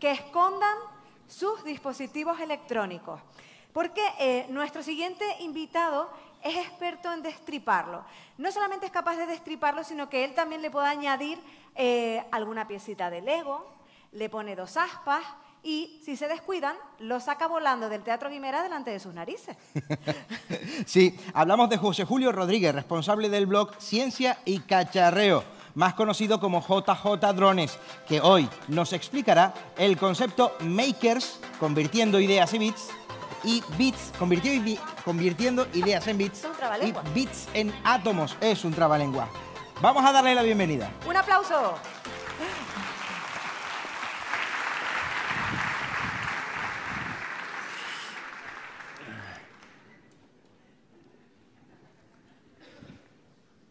que escondan sus dispositivos electrónicos. Porque eh, nuestro siguiente invitado es experto en destriparlo. No solamente es capaz de destriparlo, sino que él también le puede añadir eh, alguna piecita de Lego, le pone dos aspas y, si se descuidan, lo saca volando del Teatro Guimera delante de sus narices. sí, hablamos de José Julio Rodríguez, responsable del blog Ciencia y Cacharreo más conocido como JJ Drones, que hoy nos explicará el concepto Makers, convirtiendo ideas en bits, y bits, convirtiendo, ideas en bits, y bits en átomos. Es un trabalengua. Vamos a darle la bienvenida. Un aplauso.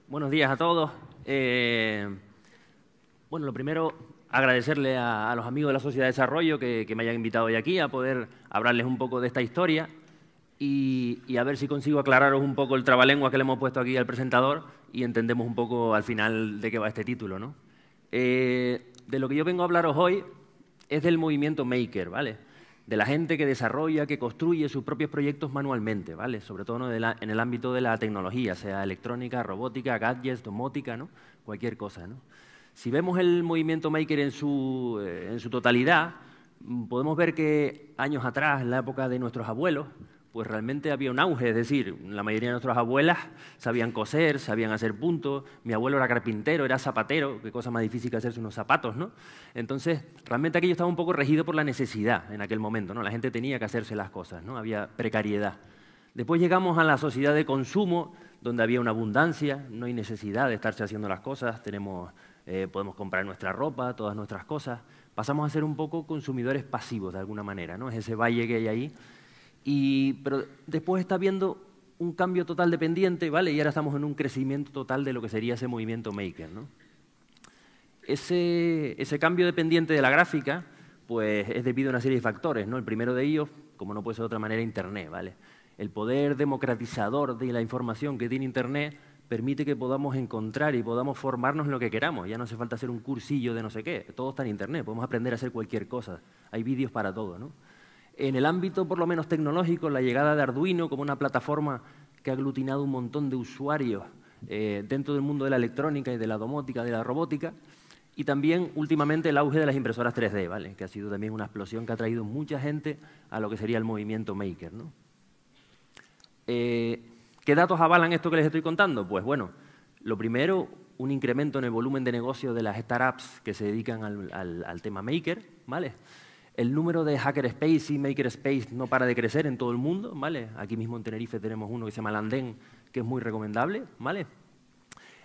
Buenos días a todos. Eh, bueno, lo primero, agradecerle a, los amigos de la Sociedad de Desarrollo que, me hayan invitado hoy aquí a poder hablarles un poco de esta historia y, a ver si consigo aclararos un poco el trabalengua que le hemos puesto aquí al presentador y entendemos un poco al final de qué va este título. ¿no? Eh, de lo que yo vengo a hablaros hoy es del movimiento Maker, ¿vale? de la gente que desarrolla, que construye sus propios proyectos manualmente, ¿vale? Sobre todo en el ámbito de la tecnología, sea electrónica, robótica, gadgets, domótica, Cualquier cosa, ¿no? Si vemos el movimiento maker en su, eh, en su totalidad, podemos ver que años atrás, en la época de nuestros abuelos, pues realmente había un auge, es decir, la mayoría de nuestras abuelas sabían coser, sabían hacer puntos, mi abuelo era carpintero, era zapatero, qué cosa más difícil que hacerse unos zapatos, ¿no? Entonces, realmente aquello estaba un poco regido por la necesidad en aquel momento, ¿no? La gente tenía que hacerse las cosas, ¿no? Había precariedad. Después llegamos a la sociedad de consumo, donde había una abundancia, no hay necesidad de estarse haciendo las cosas, eh, podemos comprar nuestra ropa, todas nuestras cosas. Pasamos a ser un poco consumidores pasivos, de alguna manera, ¿no? Es ese valle que hay ahí y, pero después está viendo un cambio total dependiente, ¿vale? Y ahora estamos en un crecimiento total de lo que sería ese movimiento maker, ¿no? Ese, ese cambio dependiente de la gráfica, pues es debido a una serie de factores, ¿no? El primero de ellos, como no puede ser de otra manera, Internet, ¿vale? El poder democratizador de la información que tiene Internet permite que podamos encontrar y podamos formarnos en lo que queramos. Ya no hace falta hacer un cursillo de no sé qué. Todo está en Internet. Podemos aprender a hacer cualquier cosa. Hay vídeos para todo, ¿no? en el ámbito por lo menos tecnológico, la llegada de Arduino como una plataforma que ha aglutinado un montón de usuarios eh, dentro del mundo de la electrónica y de la domótica, de la robótica, y también últimamente el auge de las impresoras 3D, ¿vale? que ha sido también una explosión que ha traído mucha gente a lo que sería el movimiento maker. Eh, ¿Qué datos avalan esto que les estoy contando? Pues bueno, lo primero, un incremento en el volumen de negocio de las startups que se dedican al, al tema maker, ¿vale? El número de hackerspace y makerspace no para de crecer en todo el mundo, ¿vale? Aquí mismo en Tenerife tenemos uno que se llama Landén, que es muy recomendable, ¿vale?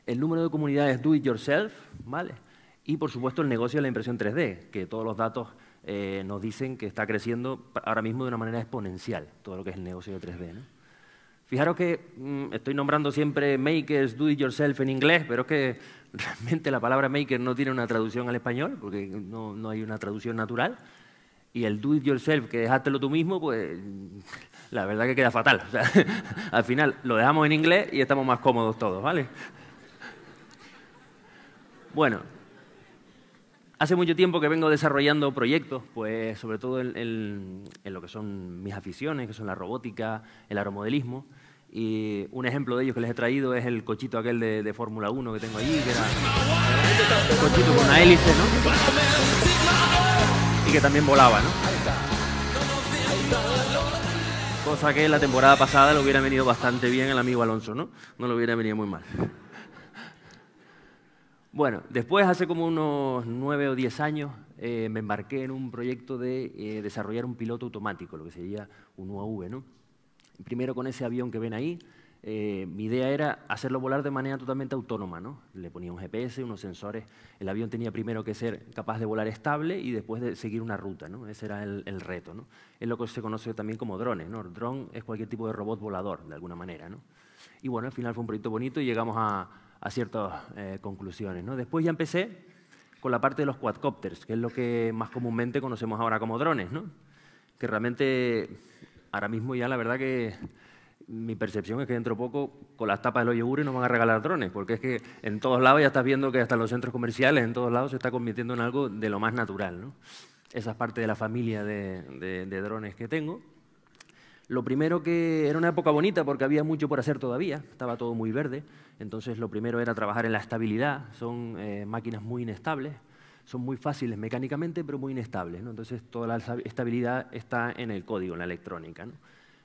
El número de comunidades do it yourself, ¿vale? Y por supuesto el negocio de la impresión 3D, que todos los datos eh, nos dicen que está creciendo ahora mismo de una manera exponencial, todo lo que es el negocio de 3D, Fijaros que mm, estoy nombrando siempre makers, do it yourself en inglés, pero es que realmente la palabra maker no tiene una traducción al español, porque no hay una traducción natural y el do it yourself, que dejártelo tú mismo, pues la verdad que queda fatal. O sea, al final lo dejamos en inglés y estamos más cómodos todos, ¿vale? Bueno, hace mucho tiempo que vengo desarrollando proyectos, pues sobre todo en, lo que son mis aficiones, que son la robótica, el aeromodelismo. Y un ejemplo de ellos que les he traído es el cochito aquel de, de Fórmula 1 que tengo allí, que era un cochito con una hélice, ¿no? que también volaba, ¿no? Cosa que la temporada pasada le hubiera venido bastante bien al amigo Alonso, ¿no? No le hubiera venido muy mal. Bueno, después, hace como unos nueve o diez años, eh, me embarqué en un proyecto de eh, desarrollar un piloto automático, lo que sería un UAV, ¿no? Primero con ese avión que ven ahí, eh, mi idea era hacerlo volar de manera totalmente autónoma. ¿no? Le ponía un GPS, unos sensores. El avión tenía primero que ser capaz de volar estable y después de seguir una ruta. ¿no? Ese era el, reto. ¿no? Es lo que se conoce también como drones. ¿no? drone es cualquier tipo de robot volador, de alguna manera. ¿no? Y bueno, al final fue un proyecto bonito y llegamos a, ciertas eh, conclusiones. ¿no? Después ya empecé con la parte de los quadcopters, que es lo que más comúnmente conocemos ahora como drones. ¿no? Que realmente, ahora mismo ya la verdad que mi percepción es que dentro de poco, con las tapas de los yogures, nos van a regalar drones, porque es que en todos lados ya estás viendo que hasta los centros comerciales, en todos lados, se está convirtiendo en algo de lo más natural. ¿no? Esa es parte de la familia de, drones que tengo. Lo primero que era una época bonita porque había mucho por hacer todavía, estaba todo muy verde, entonces lo primero era trabajar en la estabilidad, son eh, máquinas muy inestables, son muy fáciles mecánicamente pero muy inestables, entonces toda la estabilidad está en el código, en la electrónica. ¿no?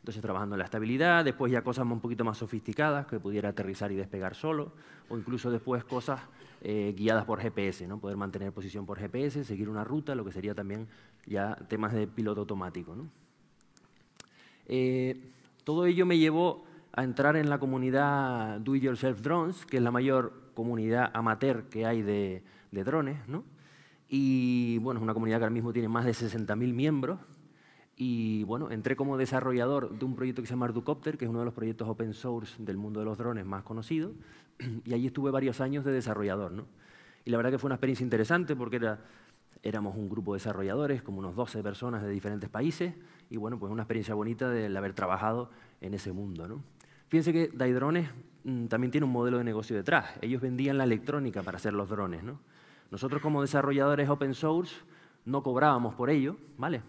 Entonces trabajando en la estabilidad, después ya cosas un poquito más sofisticadas que pudiera aterrizar y despegar solo, o incluso después cosas eh, guiadas por GPS, ¿no? poder mantener posición por GPS, seguir una ruta, lo que sería también ya temas de piloto automático. ¿no? Eh, todo ello me llevó a entrar en la comunidad Do It Yourself Drones, que es la mayor comunidad amateur que hay de, drones. ¿no? Y bueno, es una comunidad que ahora mismo tiene más de 60.000 miembros y bueno, entré como desarrollador de un proyecto que se llama Arducopter, que es uno de los proyectos open source del mundo de los drones más conocido, y allí estuve varios años de desarrollador. Y la verdad que fue una experiencia interesante porque éramos un grupo de desarrolladores, como unos 12 personas de diferentes países, y bueno, pues una experiencia bonita del haber trabajado en ese mundo. ¿no? Fíjense que Daidrones mm, también tiene un modelo de negocio detrás. Ellos vendían la electrónica para hacer los drones. ¿no? Nosotros como desarrolladores open source no cobrábamos por ello, ¿vale?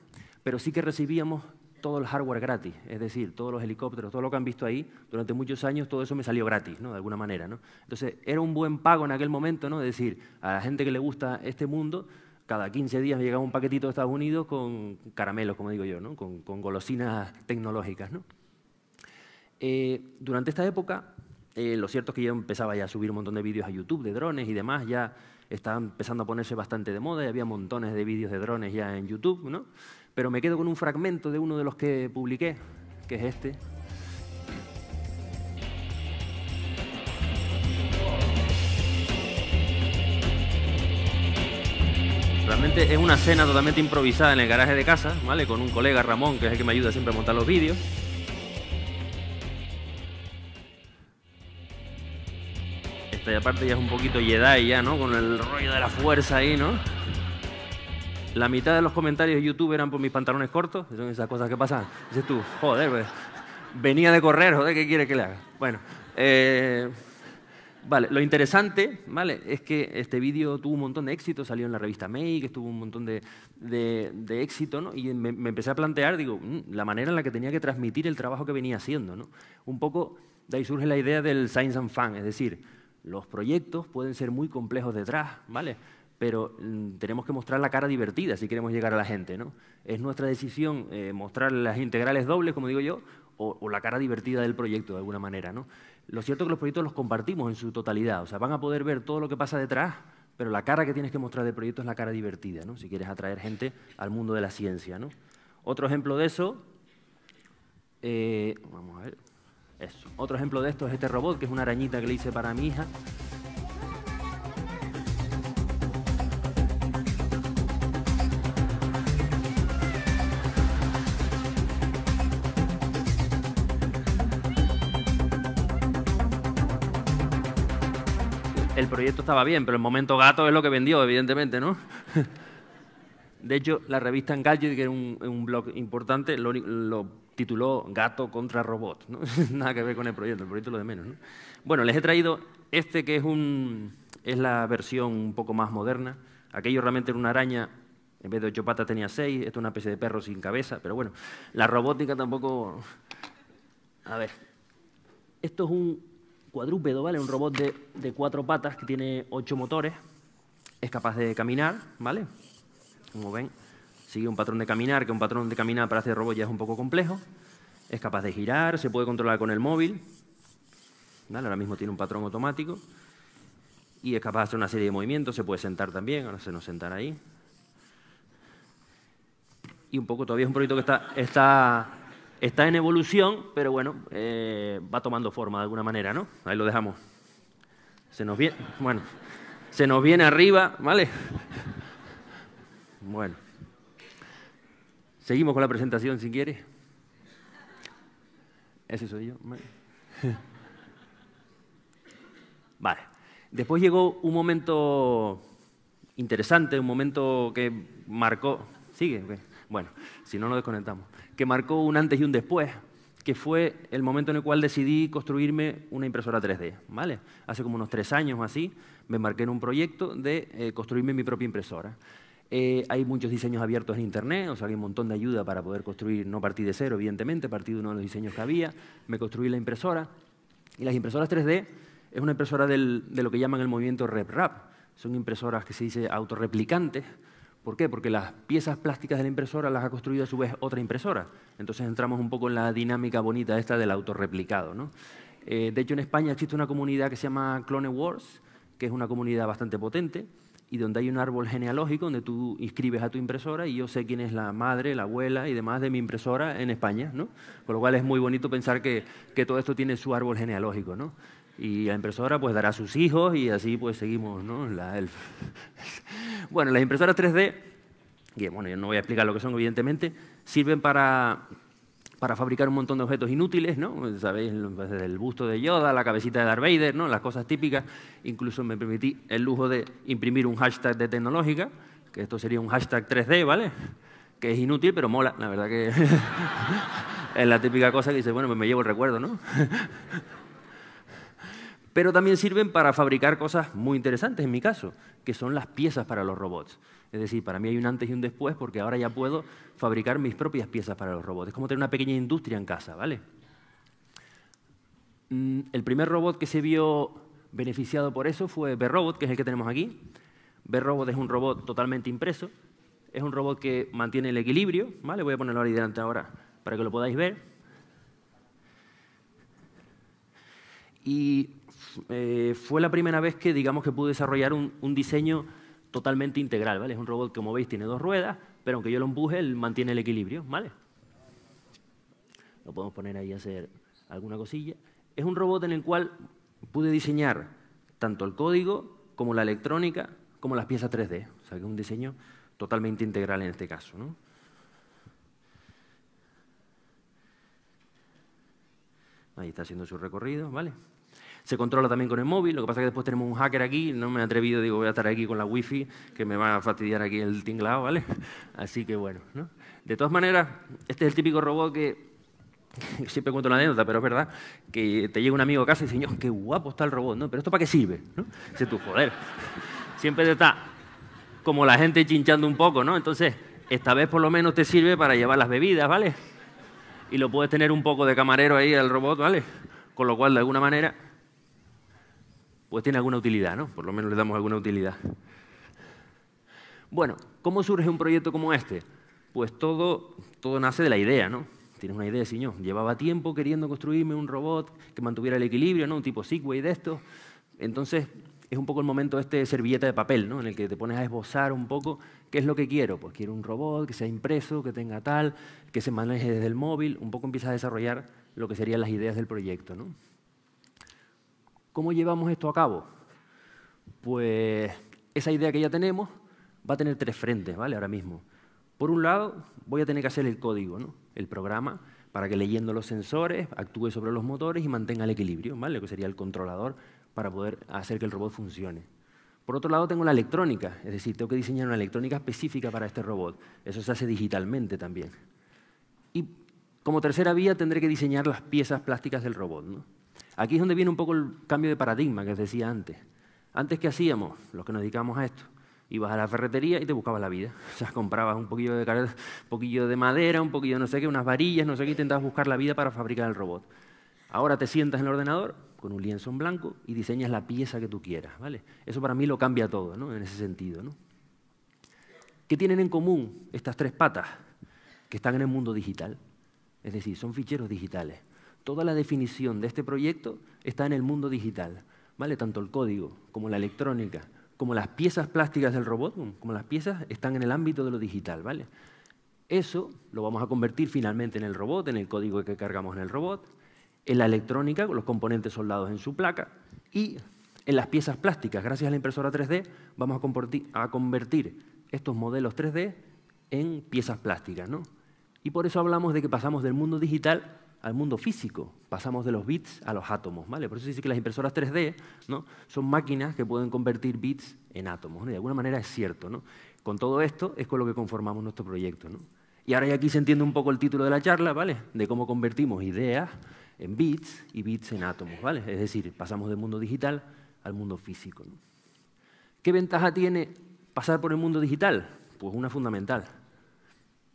pero sí que recibíamos todo el hardware gratis, es decir, todos los helicópteros, todo lo que han visto ahí, durante muchos años todo eso me salió gratis, ¿no? De alguna manera, Entonces, era un buen pago en aquel momento, ¿no? Es decir, a la gente que le gusta este mundo, cada 15 días me llegaba un paquetito de Estados Unidos con caramelos, como digo yo, Con, golosinas tecnológicas, eh, durante esta época, eh, lo cierto es que yo empezaba ya a subir un montón de vídeos a YouTube de drones y demás, ya estaba empezando a ponerse bastante de moda y había montones de vídeos de drones ya en YouTube, ¿no? pero me quedo con un fragmento de uno de los que publiqué, que es este. Realmente es una escena totalmente improvisada en el garaje de casa, ¿vale? Con un colega Ramón, que es el que me ayuda siempre a montar los vídeos. Esta aparte ya es un poquito Jedi ya, ¿no? Con el rollo de la fuerza ahí, ¿no? La mitad de los comentarios de YouTube eran por mis pantalones cortos, son esas cosas que pasan. Dices tú, joder, pues, venía de correr, joder, ¿qué quiere que le haga? Bueno, eh, vale, lo interesante, ¿vale? Es que este vídeo tuvo un montón de éxito, salió en la revista Make, estuvo un montón de, éxito, ¿no? Y me, me, empecé a plantear, digo, mm, la manera en la que tenía que transmitir el trabajo que venía haciendo, ¿no? Un poco de ahí surge la idea del science and fun, es decir, los proyectos pueden ser muy complejos detrás, ¿vale? pero mm, tenemos que mostrar la cara divertida si queremos llegar a la gente. ¿no? Es nuestra decisión eh, mostrar las integrales dobles, como digo yo, o, la cara divertida del proyecto de alguna manera. ¿no? Lo cierto es que los proyectos los compartimos en su totalidad, o sea, van a poder ver todo lo que pasa detrás, pero la cara que tienes que mostrar del proyecto es la cara divertida, ¿no? si quieres atraer gente al mundo de la ciencia. ¿no? Otro ejemplo de eso, eh, eso. Otro ejemplo de esto es este robot, que es una arañita que le hice para mi hija, el proyecto estaba bien, pero el momento gato es lo que vendió, evidentemente, ¿no? De hecho, la revista Engadget, que era un, blog importante, lo, tituló Gato contra Robot. ¿no? Nada que ver con el proyecto, el proyecto lo de menos. ¿no? Bueno, les he traído este que es, es la versión un poco más moderna. Aquello realmente era una araña, en vez de ocho patas tenía seis, esto es una especie de perro sin cabeza, pero bueno, la robótica tampoco... A ver, esto es un cuadrúpedo, ¿vale? Un robot de, cuatro patas que tiene ocho motores. Es capaz de caminar, ¿vale? Como ven, sigue un patrón de caminar, que un patrón de caminar para hacer robot ya es un poco complejo. Es capaz de girar, se puede controlar con el móvil. ¿vale? Ahora mismo tiene un patrón automático. Y es capaz de hacer una serie de movimientos, se puede sentar también, ahora se nos sentará ahí. Y un poco, todavía es un proyecto que está, está está en evolución, pero bueno, eh, va tomando forma de alguna manera, ¿no? Ahí lo dejamos. Se nos viene, bueno, se nos viene arriba, ¿vale? Bueno. Seguimos con la presentación si quieres. Ese soy yo. Vale. Después llegó un momento interesante, un momento que marcó. Sigue. Bueno, si no, nos desconectamos. Que marcó un antes y un después, que fue el momento en el cual decidí construirme una impresora 3D, ¿vale? Hace como unos tres años o así, me marqué en un proyecto de eh, construirme mi propia impresora. Eh, hay muchos diseños abiertos en Internet, o sea, hay un montón de ayuda para poder construir, no partir de cero, evidentemente, partir de uno de los diseños que había, me construí la impresora. Y las impresoras 3D es una impresora del, de lo que llaman el movimiento RepRap. Son impresoras que se dice autorreplicantes, ¿Por qué? Porque las piezas plásticas de la impresora las ha construido a su vez otra impresora. Entonces entramos un poco en la dinámica bonita esta del autorreplicado. ¿no? Eh, de hecho, en España existe una comunidad que se llama Clone Wars, que es una comunidad bastante potente y donde hay un árbol genealógico donde tú inscribes a tu impresora y yo sé quién es la madre, la abuela y demás de mi impresora en España, ¿no? Con lo cual es muy bonito pensar que, todo esto tiene su árbol genealógico, ¿no? y la impresora pues dará a sus hijos y así pues seguimos, ¿no? La, el... bueno, las impresoras 3D, que bueno, yo no voy a explicar lo que son evidentemente, sirven para, para fabricar un montón de objetos inútiles, ¿no? Sabéis, el busto de Yoda, la cabecita de Darth Vader, ¿no? Las cosas típicas. Incluso me permití el lujo de imprimir un hashtag de tecnológica, que esto sería un hashtag 3D, ¿vale? Que es inútil, pero mola, la verdad que... es la típica cosa que dice, bueno, pues me llevo el recuerdo, ¿no? pero también sirven para fabricar cosas muy interesantes en mi caso, que son las piezas para los robots. Es decir, para mí hay un antes y un después porque ahora ya puedo fabricar mis propias piezas para los robots. Es como tener una pequeña industria en casa, ¿vale? Mm, el primer robot que se vio beneficiado por eso fue B-Robot, que es el que tenemos aquí. B-Robot es un robot totalmente impreso. Es un robot que mantiene el equilibrio, ¿vale? Voy a ponerlo ahí delante ahora para que lo podáis ver. Y eh, fue la primera vez que, digamos, que pude desarrollar un, diseño totalmente integral, ¿vale? Es un robot que, como veis, tiene dos ruedas, pero aunque yo lo empuje, él mantiene el equilibrio, ¿vale? Lo podemos poner ahí a hacer alguna cosilla. Es un robot en el cual pude diseñar tanto el código como la electrónica, como las piezas 3D. O sea, que es un diseño totalmente integral en este caso, ¿no? Ahí está haciendo su recorrido, ¿vale? Se controla también con el móvil, lo que pasa es que después tenemos un hacker aquí, no me he atrevido, digo, voy a estar aquí con la wifi, que me va a fastidiar aquí el tinglado, ¿vale? Así que bueno, ¿no? De todas maneras, este es el típico robot que siempre cuento una anécdota, pero es verdad, que te llega un amigo a casa y dice, qué guapo está el robot, ¿no? Pero esto para qué sirve, ¿no? Dice tú, joder. Siempre te está como la gente chinchando un poco, ¿no? Entonces, esta vez por lo menos te sirve para llevar las bebidas, ¿vale? Y lo puedes tener un poco de camarero ahí al robot, ¿vale? Con lo cual, de alguna manera, pues tiene alguna utilidad, ¿no? Por lo menos le damos alguna utilidad. Bueno, ¿cómo surge un proyecto como este? Pues todo, nace de la idea, ¿no? Tienes una idea, señor. Llevaba tiempo queriendo construirme un robot que mantuviera el equilibrio, ¿no? Un tipo Segway de estos. Entonces, es un poco el momento este de servilleta de papel, ¿no? En el que te pones a esbozar un poco qué es lo que quiero. Pues quiero un robot que sea impreso, que tenga tal, que se maneje desde el móvil. Un poco empiezas a desarrollar lo que serían las ideas del proyecto, ¿no? ¿Cómo llevamos esto a cabo? Pues esa idea que ya tenemos va a tener tres frentes, ¿vale? Ahora mismo. Por un lado, voy a tener que hacer el código, ¿no? el programa, para que leyendo los sensores actúe sobre los motores y mantenga el equilibrio, ¿vale? lo que sería el controlador para poder hacer que el robot funcione. Por otro lado, tengo la electrónica, es decir, tengo que diseñar una electrónica específica para este robot. Eso se hace digitalmente también. Y como tercera vía, tendré que diseñar las piezas plásticas del robot. ¿no? Aquí es donde viene un poco el cambio de paradigma que os decía antes. Antes, ¿qué hacíamos? Los que nos dedicamos a esto. Ibas a la ferretería y te buscabas la vida. O sea, comprabas un poquillo de, un poquillo de madera, un poquillo no sé qué, unas varillas, no sé qué, intentabas buscar la vida para fabricar el robot. Ahora te sientas en el ordenador con un lienzo en blanco y diseñas la pieza que tú quieras, ¿vale? Eso para mí lo cambia todo, ¿no? En ese sentido, ¿Qué tienen en común estas tres patas que están en el mundo digital? Es decir, son ficheros digitales. Toda la definición de este proyecto está en el mundo digital, ¿vale? Tanto el código como la electrónica, como las piezas plásticas del robot, mm, como las piezas están en el ámbito de lo digital, ¿vale? Eso lo vamos a convertir finalmente en el robot, en el código que cargamos en el robot, en la electrónica, con los componentes soldados en su placa, y en las piezas plásticas, gracias a la impresora 3D, vamos a convertir, estos modelos 3D en piezas plásticas. ¿no? Y por eso hablamos de que pasamos del mundo digital al mundo físico. Pasamos de los bits a los átomos, ¿vale? Por eso se dice que las impresoras 3D ¿no? son máquinas que pueden convertir bits en átomos. De alguna manera es cierto, ¿no? Con todo esto es con lo que conformamos nuestro proyecto, Y ahora ya aquí se entiende un poco el título de la charla, ¿vale? De cómo convertimos ideas en bits y bits en átomos, ¿vale? Es decir, pasamos del mundo digital al mundo físico. ¿Qué ventaja tiene pasar por el mundo digital? Pues una fundamental.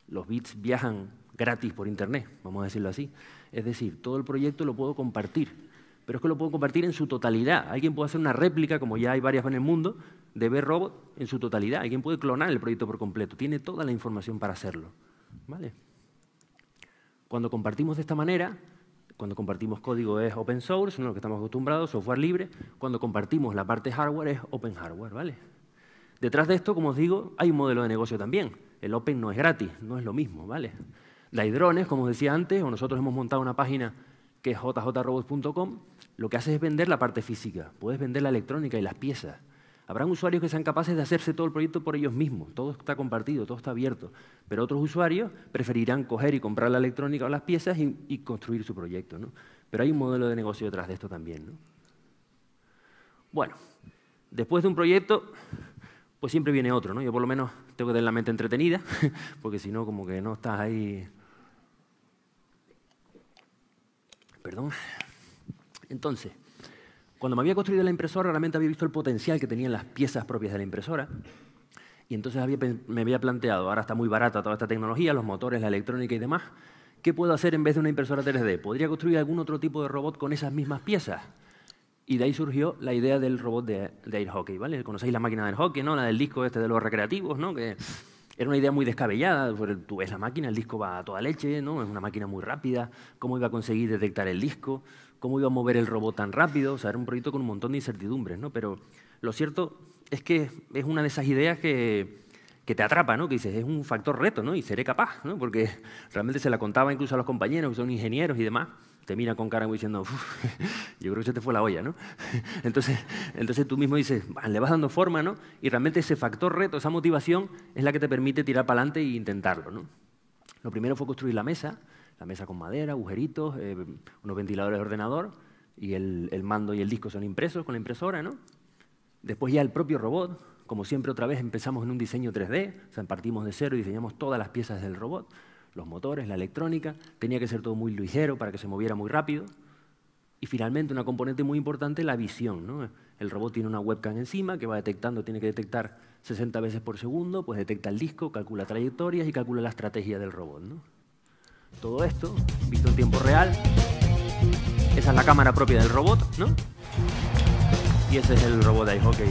Los bits viajan gratis por Internet, vamos a decirlo así. Es decir, todo el proyecto lo puedo compartir, pero es que lo puedo compartir en su totalidad. Alguien puede hacer una réplica, como ya hay varias en el mundo, de B-Robot en su totalidad. Alguien puede clonar el proyecto por completo. Tiene toda la información para hacerlo. ¿Vale? Cuando compartimos de esta manera, cuando compartimos código es open source, no lo que estamos acostumbrados, software libre. Cuando compartimos la parte hardware es open hardware, ¿vale? Detrás de esto, como os digo, hay un modelo de negocio también. El open no es gratis, no es lo mismo, ¿vale? La hidrones, como decía antes, o nosotros hemos montado una página que es jjrobots.com, lo que hace es vender la parte física, puedes vender la electrónica y las piezas. Habrán usuarios que sean capaces de hacerse todo el proyecto por ellos mismos, todo está compartido, todo está abierto, pero otros usuarios preferirán coger y comprar la electrónica o las piezas y, construir su proyecto. ¿no? Pero hay un modelo de negocio detrás de esto también. Bueno, después de un proyecto, pues siempre viene otro, ¿no? Yo por lo menos tengo que tener la mente entretenida, porque si no, como que no estás ahí Perdón. Entonces, cuando me había construido la impresora, realmente había visto el potencial que tenían las piezas propias de la impresora. Y entonces me había planteado, ahora está muy barata toda esta tecnología, los motores, la electrónica y demás, ¿qué puedo hacer en vez de una impresora 3D? ¿Podría construir algún otro tipo de robot con esas mismas piezas? Y de ahí surgió la idea del robot de, air hockey, ¿vale? Conocéis la máquina del hockey, ¿no? La del disco este de los recreativos, ¿no? Que era una idea muy descabellada, tú ves la máquina, el disco va a toda leche, ¿no? es una máquina muy rápida, cómo iba a conseguir detectar el disco, cómo iba a mover el robot tan rápido, o sea, era un proyecto con un montón de incertidumbres, ¿no? pero lo cierto es que es una de esas ideas que, te atrapa, que dices, es un factor reto ¿no? y seré capaz, porque realmente se la contaba incluso a los compañeros que son ingenieros y demás te mira con cara diciendo, yo creo que se te fue la olla, ¿no? Entonces, entonces tú mismo dices, le vas dando forma, ¿no? Y realmente ese factor reto, esa motivación es la que te permite tirar para adelante e intentarlo, ¿no? Lo primero fue construir la mesa, la mesa con madera, agujeritos, eh, unos ventiladores de ordenador y el, el, mando y el disco son impresos con la impresora, ¿no? Después ya el propio robot, como siempre otra vez empezamos en un diseño 3D, o sea, partimos de cero y diseñamos todas las piezas del robot los motores, la electrónica, tenía que ser todo muy ligero para que se moviera muy rápido. Y finalmente, una componente muy importante, la visión. El robot tiene una webcam encima que va detectando, tiene que detectar 60 veces por segundo, pues detecta el disco, calcula trayectorias y calcula la estrategia del robot. Todo esto, visto en tiempo real, esa es la cámara propia del robot, ¿no? Y ese es el robot de hockey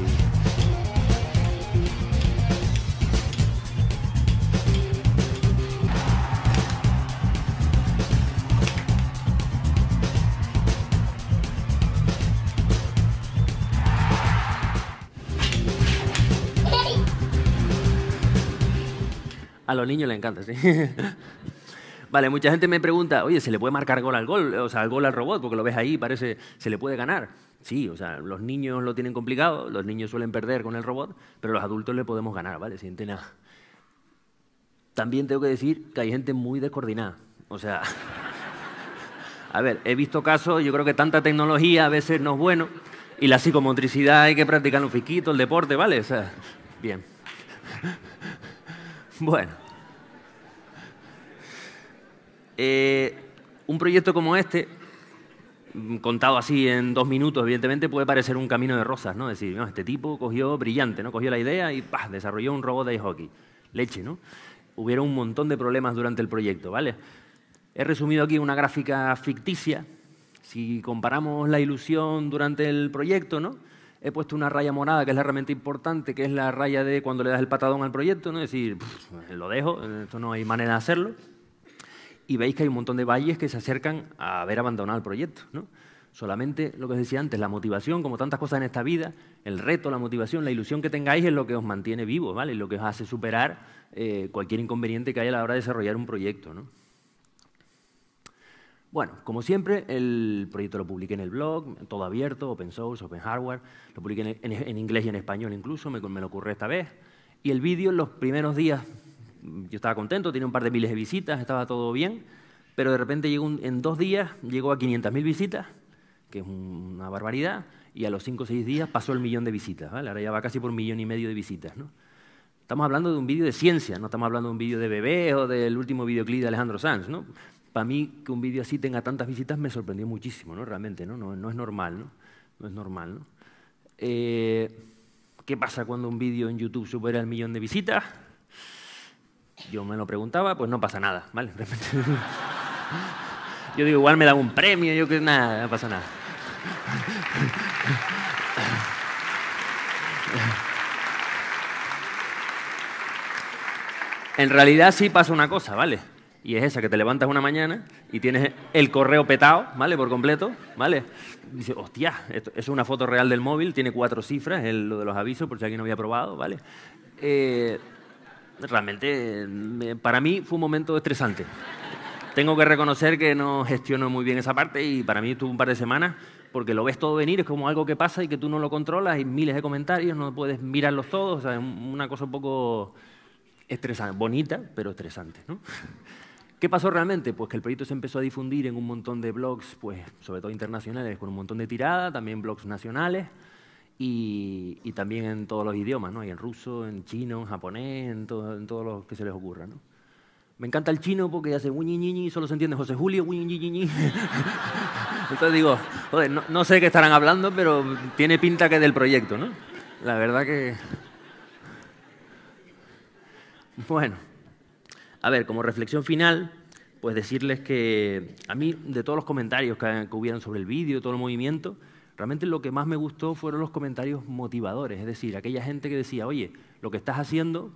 A los niños les encanta, sí. Vale, mucha gente me pregunta, oye, ¿se le puede marcar gol al gol? O sea, al gol al robot, porque lo ves ahí, parece, se le puede ganar. Sí, o sea, los niños lo tienen complicado, los niños suelen perder con el robot, pero los adultos le podemos ganar, ¿vale? Sin nada. También tengo que decir que hay gente muy descoordinada. O sea, a ver, he visto casos, yo creo que tanta tecnología a veces no es bueno, y la psicomotricidad hay que practicar un fiquito, el deporte, ¿vale? O sea, bien. Bueno. Eh, un proyecto como este, contado así en dos minutos, evidentemente puede parecer un camino de rosas, ¿no? Decir, este tipo cogió brillante, ¿no? Cogió la idea y desarrolló un robot de hockey. Leche, ¿no? Hubieron un montón de problemas durante el proyecto, ¿vale? He resumido aquí una gráfica ficticia. Si comparamos la ilusión durante el proyecto, ¿no? He puesto una raya morada, que es la herramienta importante, que es la raya de cuando le das el patadón al proyecto, ¿no? Es decir, lo dejo, esto no hay manera de hacerlo y veis que hay un montón de valles que se acercan a haber abandonado el proyecto. ¿no? Solamente lo que os decía antes, la motivación, como tantas cosas en esta vida, el reto, la motivación, la ilusión que tengáis es lo que os mantiene vivos, ¿vale? lo que os hace superar eh, cualquier inconveniente que haya a la hora de desarrollar un proyecto, Bueno, como siempre, el proyecto lo publiqué en el blog, todo abierto, open source, open hardware, lo publiqué en, inglés y en español incluso, me, me lo ocurre esta vez. Y el vídeo en los primeros días yo estaba contento, tenía un par de miles de visitas, estaba todo bien, pero de repente en dos días llegó a 500.000 visitas, que es una barbaridad, y a los cinco o seis días pasó el millón de visitas, Ahora ya va casi por un millón y medio de visitas, Estamos hablando de un vídeo de ciencia, no estamos hablando de un vídeo de bebés o del último videoclip de Alejandro Sanz, Para mí que un vídeo así tenga tantas visitas me sorprendió muchísimo, ¿no? Realmente, ¿no? No, es normal, ¿no? es normal, eh, ¿Qué pasa cuando un vídeo en YouTube supera el millón de visitas? Yo me lo preguntaba, pues no pasa nada, ¿vale? Yo digo, igual me da un premio, yo que nada, no pasa nada. En realidad sí pasa una cosa, ¿vale? Y es esa, que te levantas una mañana y tienes el correo petado, ¿vale? Por completo, ¿vale? dice hostia, es una foto real del móvil, tiene cuatro cifras, el, lo de los avisos, por si alguien no había probado, ¿vale? Eh, realmente para mí fue un momento estresante. Tengo que reconocer que no gestiono muy bien esa parte y para mí estuvo un par de semanas porque lo ves todo venir, es como algo que pasa y que tú no lo controlas, hay miles de comentarios, no puedes mirarlos todos, o sea, es una cosa un poco estresante, bonita, pero estresante, ¿no? ¿Qué pasó realmente? Pues que el proyecto se empezó a difundir en un montón de blogs, pues, sobre todo internacionales, con un montón de tirada, también blogs nacionales y, también en todos los idiomas, ¿no? Y en ruso, en chino, en japonés, en, todos los que se les ocurra, ¿no? Me encanta el chino porque hace y solo se entiende José Julio, Entonces digo, joder, no, no, sé qué estarán hablando, pero tiene pinta que del proyecto, ¿no? La verdad que... Bueno, a ver, como reflexión final, pues decirles que a mí, de todos los comentarios que, que hubieran sobre el vídeo, todo el movimiento, Realmente lo que más me gustó fueron los comentarios motivadores, es decir, aquella gente que decía, oye, lo que estás haciendo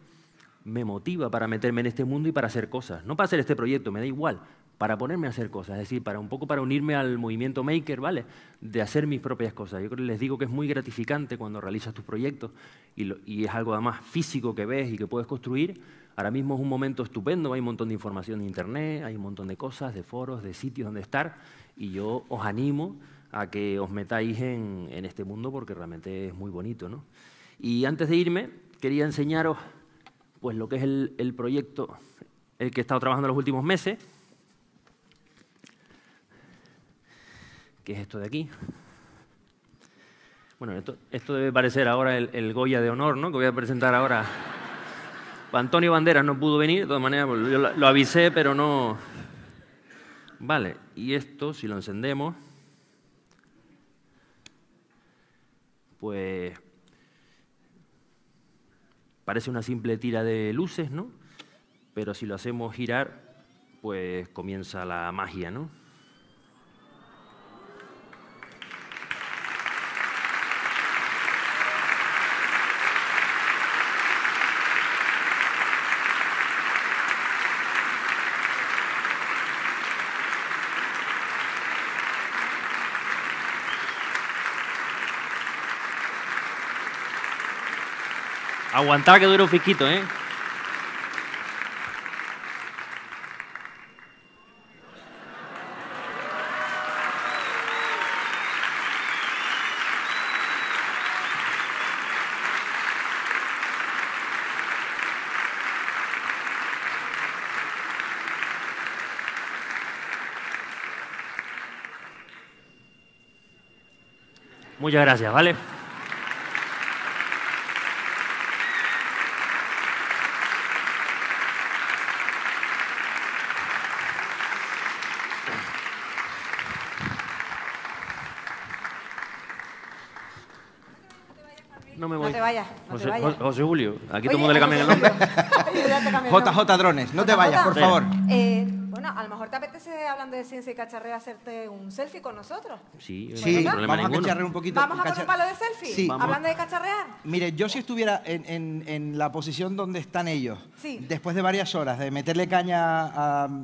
me motiva para meterme en este mundo y para hacer cosas, no para hacer este proyecto, me da igual, para ponerme a hacer cosas, es decir, para un poco para unirme al movimiento maker, ¿vale? De hacer mis propias cosas. Yo les digo que es muy gratificante cuando realizas tus proyectos y, es algo además físico que ves y que puedes construir. Ahora mismo es un momento estupendo, hay un montón de información en internet, hay un montón de cosas, de foros, de sitios donde estar y yo os animo a que os metáis en, este mundo porque realmente es muy bonito. ¿no? Y antes de irme, quería enseñaros pues, lo que es el, proyecto el que he estado trabajando los últimos meses, que es esto de aquí. Bueno, esto, debe parecer ahora el, Goya de honor, ¿no? Que voy a presentar ahora. Antonio Banderas no pudo venir, de todas maneras, pues, lo avisé, pero no. Vale, y esto, si lo encendemos, pues parece una simple tira de luces, ¿no? Pero si lo hacemos girar, pues comienza la magia, ¿no? Aguantar que duro un fisquito, ¿eh? Muchas gracias, ¿vale? no te vayas. No José, José Julio, aquí todo el mundo le cambia el nombre. JJ Drones, no te vayas, por favor. Eh, bueno, a lo mejor te apetece, hablando de ciencia y cacharrea, hacerte un selfie con nosotros. Sí, sí no hay vamos ninguno. a cacharrear un poquito. ¿Vamos a poner un palo de selfie? Hablando de cacharrear. Mire, yo si estuviera en, la posición donde están ellos, después de varias horas de meterle caña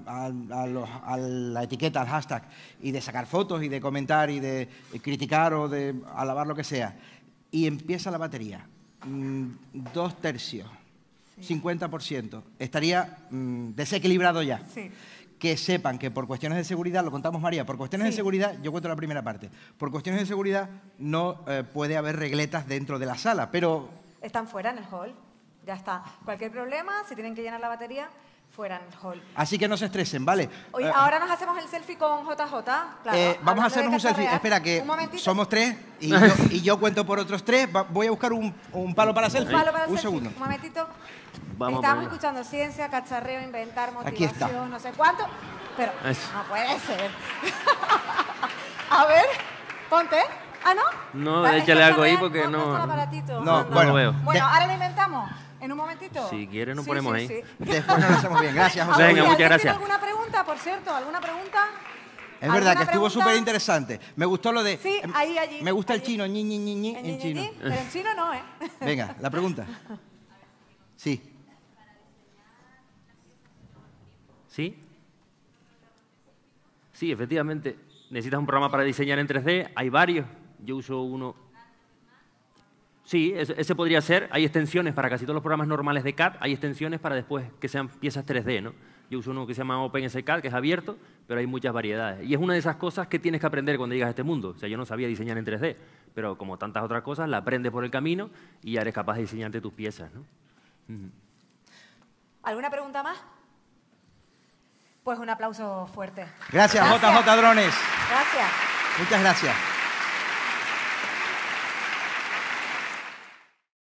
a, los, a, la etiqueta, al hashtag, y de sacar fotos y de comentar y de criticar o de alabar lo que sea, y empieza la batería. Mm, dos tercios, 50%. Estaría mm, desequilibrado ya. Que sepan que por cuestiones de seguridad, lo contamos María, por cuestiones de seguridad, yo cuento la primera parte, por cuestiones de seguridad no eh, puede haber regletas dentro de la sala, pero... Están fuera en el hall, ya está. Cualquier problema, si tienen que llenar la batería, fuera en hall. Así que no se estresen, ¿vale? Oye, eh, ahora nos hacemos el selfie con JJ. Claro, eh, vamos a hacernos un selfie. Espera, que somos tres y yo, cuento por otros tres. voy a buscar un, palo para selfie. Un, palo para selfie. segundo. Un momentito. Estamos escuchando ciencia, cacharreo, inventar, motivación, no sé cuánto. Pero no puede ser. a ver, ponte. ¿Ah, no? No, échale algo ahí porque no. No, no, bueno, veo. Bueno, ahora lo inventamos. En un momentito. Si quieren, nos ponemos ahí. Después nos lo hacemos bien. Gracias, José. Venga, muchas gracias. ¿Alguna pregunta, por cierto? ¿Alguna pregunta? Es verdad que estuvo súper interesante. Me gustó lo de. Sí, em, ahí, allí. Me gusta el chino, ñi, ñi, ñi, en, chino. pero en chino no, ¿eh? Venga, la pregunta. Sí. ¿Sí? Sí, efectivamente. Necesitas un programa para diseñar en 3D. Hay varios. Yo uso uno Sí, ese podría ser. Hay extensiones para casi todos los programas normales de CAD, hay extensiones para después que sean piezas 3D, ¿no? Yo uso uno que se llama OpenSCAD, que es abierto, pero hay muchas variedades. Y es una de esas cosas que tienes que aprender cuando llegas a este mundo. O sea, yo no sabía diseñar en 3D, pero como tantas otras cosas, la aprendes por el camino y ya eres capaz de diseñarte tus piezas, ¿no? ¿Alguna pregunta más? Pues un aplauso fuerte. gracias. JJ Drones. Gracias. Muchas gracias.